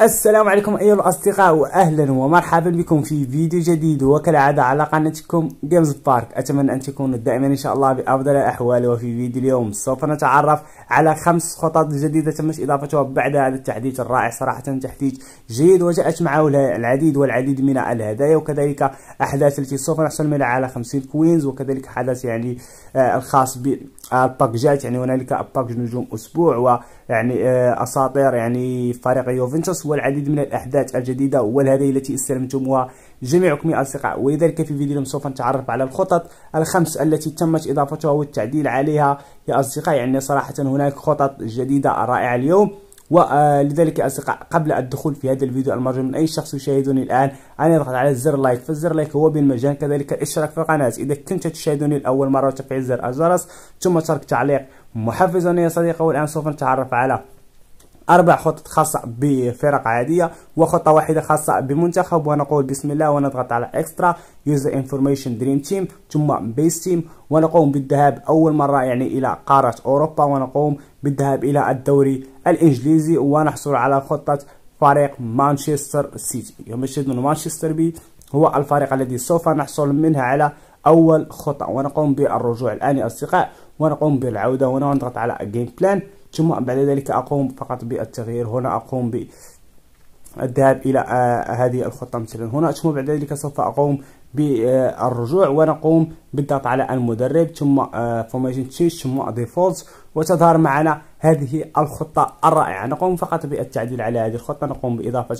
السلام عليكم أيها الأصدقاء وأهلا ومرحبا بكم في فيديو جديد وكالعادة على قناتكم جيمز بارك أتمنى أن تكونوا دائما إن شاء الله بأفضل الأحوال وفي فيديو اليوم سوف نتعرف على خمس خطط جديدة تمت إضافتها بعد هذا التحديث الرائع صراحة تحديث جيد وجاءت معه العديد والعديد من الهدايا وكذلك أحداث التي سوف نحصل منها على 50 كوينز وكذلك حدث يعني آه الخاص ب الباكجات آه، يعني هنالك باكج نجوم أسبوع ويعني يعني أساطير يعني فريق يوفنتوس والعديد من الأحداث الجديدة والهدايا التي استلمتموها جميعكم يا أصدقاء ولذلك في فيديو اليوم سوف نتعرف على الخطط الخمس التي تمت إضافتها والتعديل عليها يا اصدقاء يعني صراحة هناك خطط جديدة رائعة اليوم ولذلك آه، يا أصدقاء قبل الدخول في هذا الفيديو المرجو من أي شخص يشاهدني الآن أن يضغط على زر لايك فالزر لايك هو بالمجان كذلك الاشتراك في القناة إذا كنت تشاهدني لأول مرة تفعيل زر الجرس ثم ترك تعليق محفزا يا صديقي والآن سوف نتعرف على اربع خطط خاصه بفرق عاديه وخطه واحده خاصه بمنتخب ونقول بسم الله ونضغط على اكسترا يوزر انفورميشن دريم تيم ثم بيس تيم ونقوم بالذهاب اول مره يعني الى قاره اوروبا ونقوم بالذهاب الى الدوري الانجليزي ونحصل على خطه فريق مانشستر سيتي يمشي من مانشستر بي هو الفريق الذي سوف نحصل منها على اول خطه ونقوم بالرجوع الان يا اصدقاء ونقوم بالعوده ونضغط على جيم بلان ثم بعد ذلك أقوم فقط بالتغيير هنا أقوم ب الذهاب الى آه، هذه الخطه مثلا هنا ثم بعد ذلك سوف اقوم بالرجوع ونقوم بالضغط على المدرب ثم فورميشن آه، تشيش ثم ديفولت وتظهر معنا هذه الخطه الرائعه نقوم فقط بالتعديل على هذه الخطه نقوم باضافه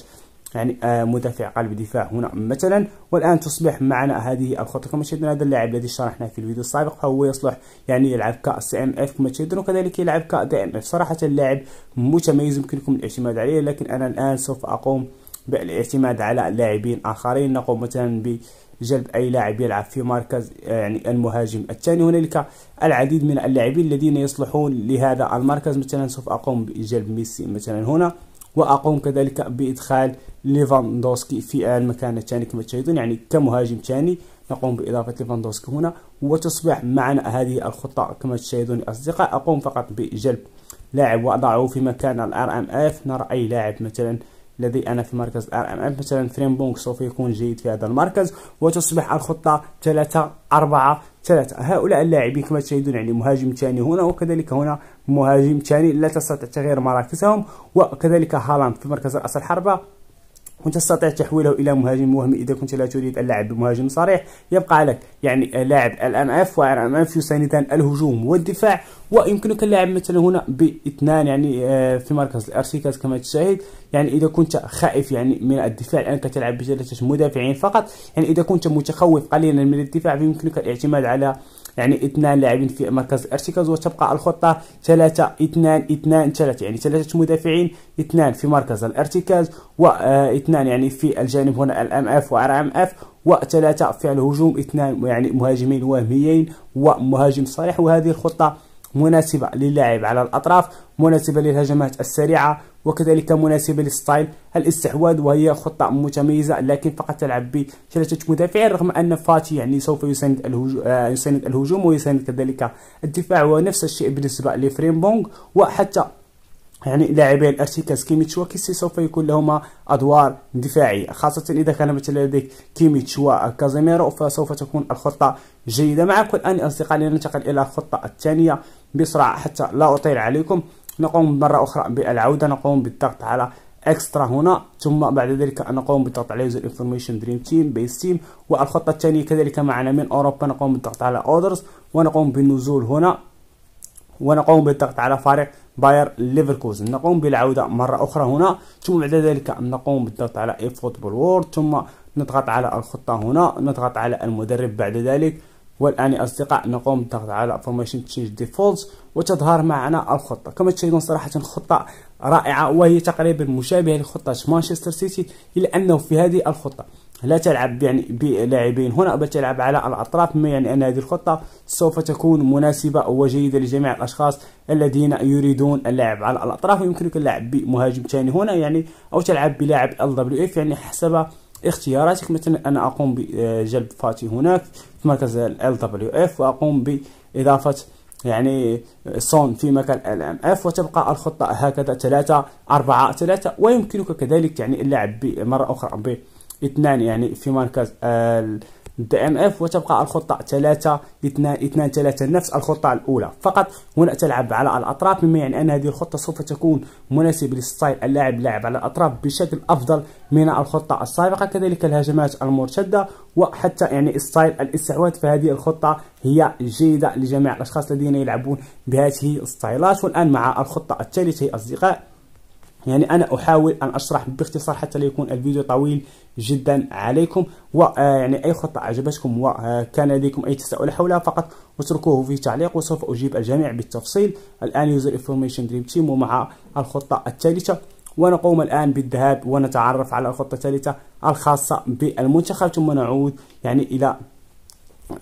يعني آه، مدافع قلب دفاع هنا مثلا والان تصبح معنا هذه الخطه كما شاهدنا هذا اللاعب الذي شرحناه في الفيديو السابق فهو يصلح يعني يلعب كسي ام اف كما تشاهدون وكذلك يلعب دي ام اف صراحه اللاعب متميز يمكنكم الاعتماد عليه لكن انا الان سوف اقوم بالاعتماد على لاعبين اخرين نقوم مثلا ب جلب اي لاعب يلعب في مركز آه، يعني المهاجم الثاني هنالك العديد من اللاعبين الذين يصلحون لهذا المركز مثلا سوف اقوم بجلب ميسي مثلا هنا واقوم كذلك بادخال ليفاندوسكي في المكان الثاني كما تشاهدون يعني كمهاجم ثاني نقوم باضافه ليفاندوسكي هنا وتصبح معنا هذه الخطه كما تشاهدون اصدقاء اقوم فقط بجلب لاعب واضعه في مكان الار ام اف نرى اي لاعب مثلا الذي انا في مركز ار ام اف مثلا فريمبونغ سوف يكون جيد في هذا المركز وتصبح الخطه 3 4 3 هؤلاء اللاعبين كما تشاهدون يعني مهاجم ثاني هنا وكذلك هنا مهاجم ثاني لا تستطيع تغيير مراكزهم وكذلك هالاند في مركز رأس الحربة وتستطيع تحويله الى مهاجم وهمي اذا كنت لا تريد اللعب بمهاجم صريح يبقى لك يعني لاعب الان اف والان اف يساندان الهجوم والدفاع ويمكنك اللعب مثلا هنا باثنان يعني آه، في مركز الارتكاز كما تشاهد يعني اذا كنت خائف يعني من الدفاع لانك تلعب بثلاثه مدافعين فقط يعني اذا كنت متخوف قليلا من الدفاع فيمكنك الاعتماد على يعني اثنان لاعبين في مركز ارتكاز وتبقى الخطه ثلاثه اثنان اثنان ثلاثه يعني ثلاثه مدافعين اثنان في مركز الارتكاز واثنان آه، يعني في الجانب هنا الام اف وار ام اف وثلاثه في الهجوم اثنان يعني مهاجمين وهميين ومهاجم صريح وهذه الخطه مناسبة للاعب على الأطراف مناسبة للهجمات السريعة وكذلك مناسبة للستايل الاستحواذ وهي خطة متميزة لكن فقط تلعب بثلاثة مدافعين رغم أن فاتي يعني سوف يساند الهجوم آه، يساند الهجوم ويساند كذلك الدفاع ونفس الشيء بالنسبة لفريمبونغ وحتى يعني لاعبي الارتكاز كيميتش وكيسي سوف يكون لهما ادوار دفاعيه خاصه اذا كان مثلا لديك كيميتش وكازيميرو فسوف تكون الخطه جيده معكم الان اصدقائي لننتقل الى الخطه الثانيه بسرعه حتى لا اطيل عليكم نقوم مرة أخرى بالعودة نقوم بالضغط على اكسترا هنا ثم بعد ذلك نقوم بالضغط على يوزر انفورميشن دريم تيم بيس تيم والخطه الثانيه كذلك معنا من اوروبا نقوم بالضغط على اودرز ونقوم بالنزول هنا ونقوم بالضغط على فريق باير ليفركوزن نقوم بالعوده مره اخرى هنا ثم بعد ذلك نقوم بالضغط على اي فوتبول وورد ثم نضغط على الخطه هنا نضغط على المدرب بعد ذلك والان يا اصدقاء نقوم بالضغط على فورميشن تشينج ديفولت وتظهر معنا الخطه كما تشاهدون صراحه خطه رائعه وهي تقريبا مشابهه لخطه مانشستر سيتي الا انه في هذه الخطه لا تلعب يعني بلاعبين هنا بل تلعب على الاطراف مما يعني ان هذه الخطه سوف تكون مناسبه وجيده لجميع الاشخاص الذين يريدون اللعب على الاطراف ويمكنك اللعب بمهاجم ثاني هنا يعني او تلعب بلاعب ال دبليو اف يعني حسب اختياراتك مثلا أنا أقوم بجلب فاتي هناك في مركز ال دبليو اف وأقوم بإضافة يعني صون في مكان ال ام اف وتبقى الخطه هكذا ثلاثة أربعة ثلاثة ويمكنك كذلك يعني اللعب مرة أخرى ب اثنان يعني في مركز ال الدي ام اف وتبقى الخطة 3 2 2 3 نفس الخطة الأولى فقط هنا تلعب على الأطراف مما يعني أن هذه الخطة سوف تكون مناسبة لستايل اللاعب لاعب على الأطراف بشكل أفضل من الخطة السابقة كذلك الهجمات المرتدة وحتى يعني ستايل الاستحواذ فهذه الخطة هي جيدة لجميع الأشخاص الذين يلعبون بهذه الستايلات والآن مع الخطة الثالثة اصدقائي يعني أنا أحاول أن أشرح باختصار حتى لا يكون الفيديو طويل جدا عليكم ويعني آه، أي خطة أعجبتكم وكان آه، لديكم أي تساؤل حولها فقط اتركوه في تعليق وسوف أجيب الجميع بالتفصيل الآن يوزر انفورميشن دريم تيم ومع الخطة الثالثة ونقوم الآن بالذهاب ونتعرف على الخطة الثالثة الخاصة بالمنتخب ثم نعود يعني إلى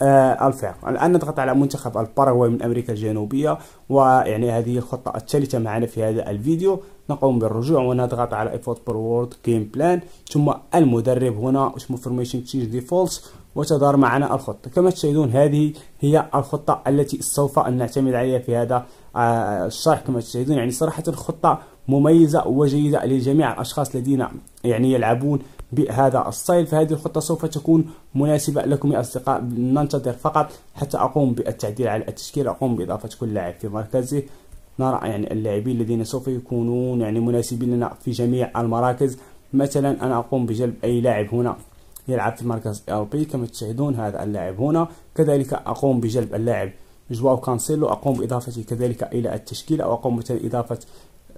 آه، الفرق الآن نضغط على منتخب الباراغواي من أمريكا الجنوبية ويعني هذه الخطة الثالثة معنا في هذا الفيديو نقوم بالرجوع ونضغط على ايفوت بر وورد جيم بلان ثم المدرب هنا اسمه فورميشن تشينج ديفولتس وتظهر معنا الخطة كما تشاهدون هذه هي الخطة التي سوف نعتمد عليها في هذا آه، الشرح كما تشاهدون يعني صراحة خطة مميزة وجيدة لجميع الأشخاص الذين يعني يلعبون بهذا الصيد فهذه الخطة سوف تكون مناسبة لكم يا أصدقاء ننتظر فقط حتى أقوم بالتعديل على التشكيل أقوم بإضافة كل لاعب في مركزه نرى يعني اللاعبين الذين سوف يكونون يعني مناسبين لنا في جميع المراكز مثلا أنا أقوم بجلب أي لاعب هنا يلعب في مركز ال بي كما تشاهدون هذا اللاعب هنا كذلك أقوم بجلب اللاعب جواو كانسيلو أقوم بإضافته كذلك إلى التشكيل أو أقوم إضافة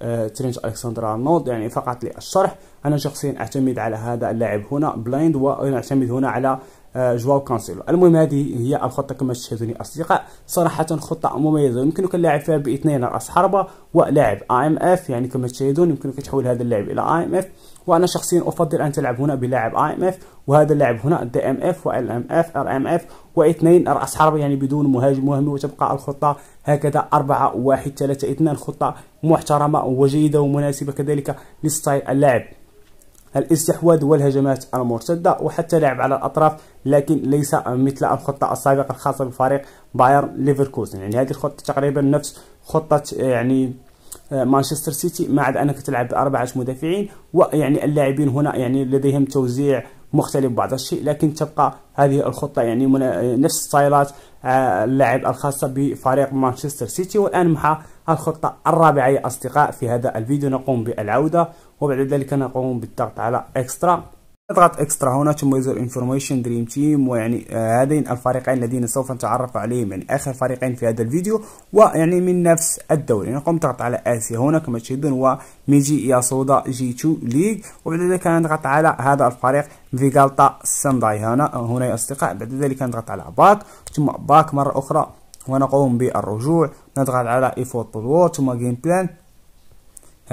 آه، ترينت الكسندر ارنولد يعني فقط للشرح انا شخصيا اعتمد على هذا اللاعب هنا بلايند اعتمد هنا على آه، جواو كانسيلو المهم هذه هي الخطه كما تشاهدوني اصدقاء صراحه خطه مميزه يمكنك اللاعب فيها باثنين راس حربه ولاعب اي ام اف يعني كما تشاهدون يمكنك تحول هذا اللاعب الى اي ام اف وانا شخصيا افضل ان تلعب هنا بلاعب اي ام اف وهذا اللاعب هنا دي ام اف وال ام اف ار ام اف واثنين راس حرب يعني بدون مهاجم مهم وتبقى الخطه هكذا 4 1 3 2 خطه محترمه وجيده ومناسبه كذلك لستايل اللاعب الاستحواذ والهجمات المرتدة وحتى لعب على الأطراف لكن ليس مثل الخطة السابقة الخاصة بفريق بايرن ليفركوزن يعني هذه الخطة تقريبا نفس خطة يعني مانشستر آه، سيتي ما عدا انك تلعب باربعه مدافعين ويعني اللاعبين هنا يعني لديهم توزيع مختلف بعض الشيء لكن تبقى هذه الخطه يعني آه، نفس ستايلات آه، اللاعب الخاصه بفريق مانشستر سيتي والان مع الخطه الرابعه يا اصدقاء في هذا الفيديو نقوم بالعوده وبعد ذلك نقوم بالضغط على اكسترا نضغط اكسترا هنا ثم يظهر انفورميشن دريم تيم ويعني آه هذين الفريقين الذين سوف نتعرف عليهم يعني اخر فريقين في هذا الفيديو ويعني من نفس الدوري يعني نقوم نضغط على اسيا هنا كما تشاهدون وميجي ياسودا جي 2 ليج وبعد ذلك نضغط على هذا الفريق فيغالتا سانداي هنا آه، هنا يا اصدقاء بعد ذلك نضغط على باك ثم باك مره اخرى ونقوم بالرجوع نضغط على اي بلوت ثم جيم بلان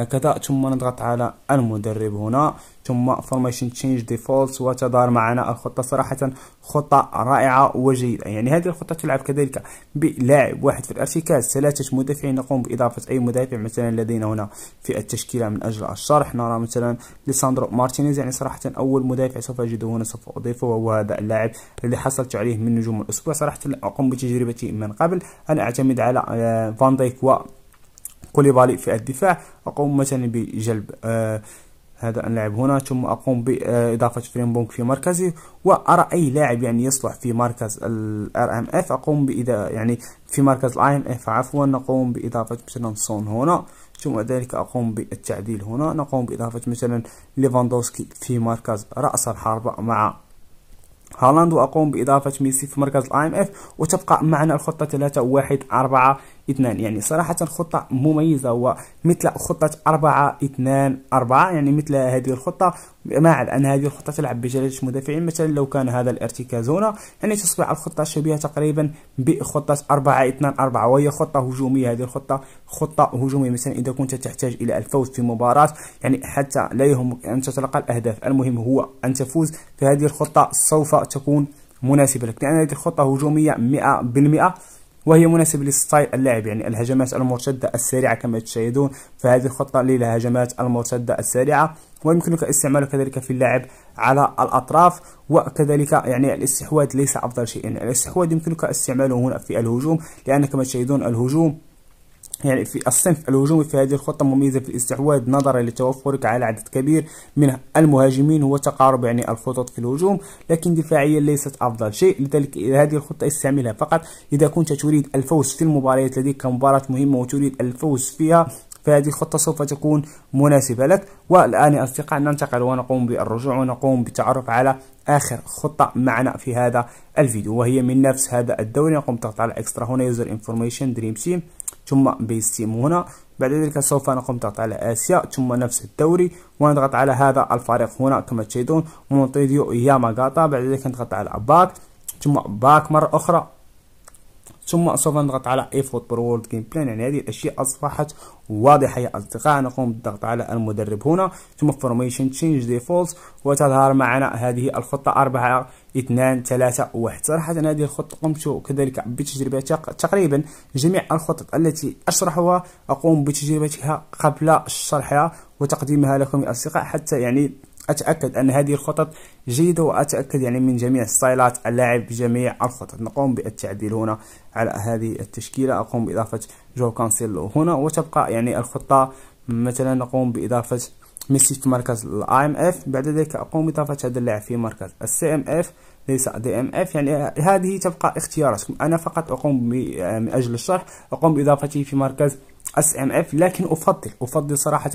هكذا ثم نضغط على المدرب هنا ثم فورميشن تشينج ديفولت وتظهر معنا الخطه صراحه خطه رائعه وجيده يعني هذه الخطه تلعب كذلك بلاعب واحد في الارتكاز ثلاثه مدافعين نقوم باضافه اي مدافع مثلا لدينا هنا في التشكيله من اجل الشرح نرى مثلا ليساندرو مارتينيز يعني صراحه اول مدافع سوف اجده هنا سوف اضيفه وهو هذا اللاعب اللي حصلت عليه من نجوم الاسبوع صراحه اقوم بتجربته من قبل انا اعتمد على آه، فان دايك و كوليبالي في الدفاع أقوم مثلا بجلب آه هذا اللاعب هنا ثم أقوم بإضافة فريمبونك في مركزه وأرى أي لاعب يعني يصلح في مركز الار ام اف أقوم بإذا يعني في مركز الاي ام اف عفوا نقوم بإضافة مثلا سون هنا ثم ذلك أقوم بالتعديل هنا نقوم بإضافة مثلا ليفاندوسكي في مركز رأس الحربة مع هالاند وأقوم بإضافة ميسي في مركز الاي ام اف وتبقى معنا الخطة 3 1 4 اثنان يعني صراحة خطة مميزة ومثل خطة أربعة اثنان أربعة يعني مثل هذه الخطة مع أن هذه الخطة تلعب بجلالة مدافعين مثلا لو كان هذا الارتكاز هنا يعني تصبح الخطة شبيهة تقريبا بخطة أربعة اثنان أربعة وهي خطة هجومية هذه الخطة خطة هجومية مثلا إذا كنت تحتاج إلى الفوز في مباراة يعني حتى لا يهمك أن تتلقى الأهداف المهم هو أن تفوز فهذه الخطة سوف تكون مناسبة لك لأن هذه الخطة هجومية 100% وهي مناسبة لستايل اللاعب يعني الهجمات المرتدة السريعة كما تشاهدون فهذه الخطة للهجمات المرتدة السريعة ويمكنك استعماله كذلك في اللعب على الاطراف وكذلك يعني الاستحواذ ليس افضل شيء يعني الاستحواذ يمكنك استعماله هنا في الهجوم لان كما تشاهدون الهجوم يعني في الصنف الهجومي في هذه الخطة مميزة في الاستحواذ نظرا لتوفرك على عدد كبير من المهاجمين وتقارب يعني الخطط في الهجوم لكن دفاعيا ليست أفضل شيء لذلك هذه الخطة استعملها فقط إذا كنت تريد الفوز في المباريات لديك مباراة مهمة وتريد الفوز فيها فهذه الخطة سوف تكون مناسبة لك والآن يا أصدقاء ننتقل ونقوم بالرجوع ونقوم بالتعرف على آخر خطة معنا في هذا الفيديو وهي من نفس هذا الدوري نقوم بالضغط على اكسترا هنا يوزر انفورميشن دريم تيم ثم بيستيم هنا بعد ذلك سوف نقوم على آسيا ثم نفس الدوري ونضغط على هذا الفريق هنا كما تشاهدون مونتيديو ياماغاتا بعد ذلك نضغط على باك ثم باك مرة أخرى ثم سوف نضغط على افوت برو وورد جيم بلان يعني هذه الاشياء اصبحت واضحه يا اصدقاء نقوم بالضغط على المدرب هنا ثم فورميشن تشينج ديفولت وتظهر معنا هذه الخطه 4 2 3 1 صراحه هذه الخطه قمت كذلك بتجربتها تقريبا جميع الخطط التي اشرحها اقوم بتجربتها قبل شرحها وتقديمها لكم يا اصدقاء حتى يعني أتأكد أن هذه الخطط جيدة وأتأكد يعني من جميع ستايلات اللاعب بجميع الخطط نقوم بالتعديل هنا على هذه التشكيلة أقوم بإضافة جو كانسيلو هنا وتبقى يعني الخطة مثلا نقوم بإضافة ميسي في مركز الاي ام اف بعد ذلك اقوم باضافه هذا اللاعب في مركز السي ام اف ليس دي ام اف يعني هذه تبقى اختياراتكم انا فقط اقوم من اجل الشرح اقوم باضافته في مركز اس ام اف لكن افضل افضل صراحه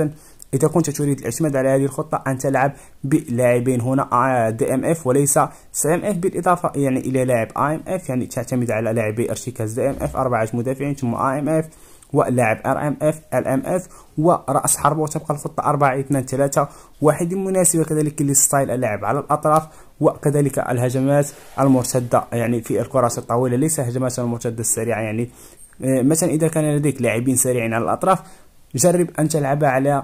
اذا كنت تريد الاعتماد على هذه الخطه ان تلعب بلاعبين هنا آه، دي ام اف وليس سي ام اف بالاضافه يعني الى لاعب اي ام اف يعني تعتمد على لاعبي ارتكاز دي ام اف اربعه مدافعين ثم اي ام اف ولاعب ار ام اف ال ام اف وراس حرب وتبقى الخطه 4 2 3 1 مناسبه كذلك لستايل اللعب على الاطراف وكذلك الهجمات المرتده يعني في الكرات الطويله ليس هجمات المرتده السريعه يعني آه، مثلا إذا كان لديك لاعبين سريعين على الأطراف جرب أن تلعب على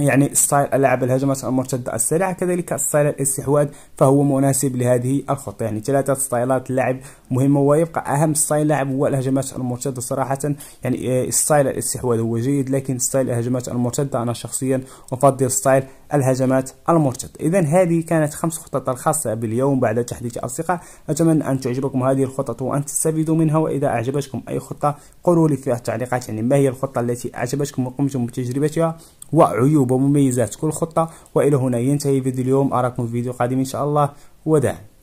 يعني ستايل اللعب الهجمات المرتدة السريعة كذلك ستايل الاستحواذ فهو مناسب لهذه الخطة يعني ثلاثة ستايلات لعب مهمة ويبقى أهم ستايل لعب هو الهجمات المرتدة صراحة يعني ستايل الاستحواذ هو جيد لكن ستايل الهجمات المرتدة أنا شخصيا أفضل ستايل الهجمات المرتدة إذا هذه كانت خمس خطط الخاصة باليوم بعد تحديث الاصدقاء أتمنى أن تعجبكم هذه الخطط وأن تستفيدوا منها وإذا أعجبتكم أي خطة قولوا لي في التعليقات يعني ما هي الخطة التي أعجبتكم وقمتم بتجربتها وعيوب ومميزات كل خطة وإلى هنا ينتهي فيديو اليوم أراكم في فيديو قادم إن شاء الله وداعا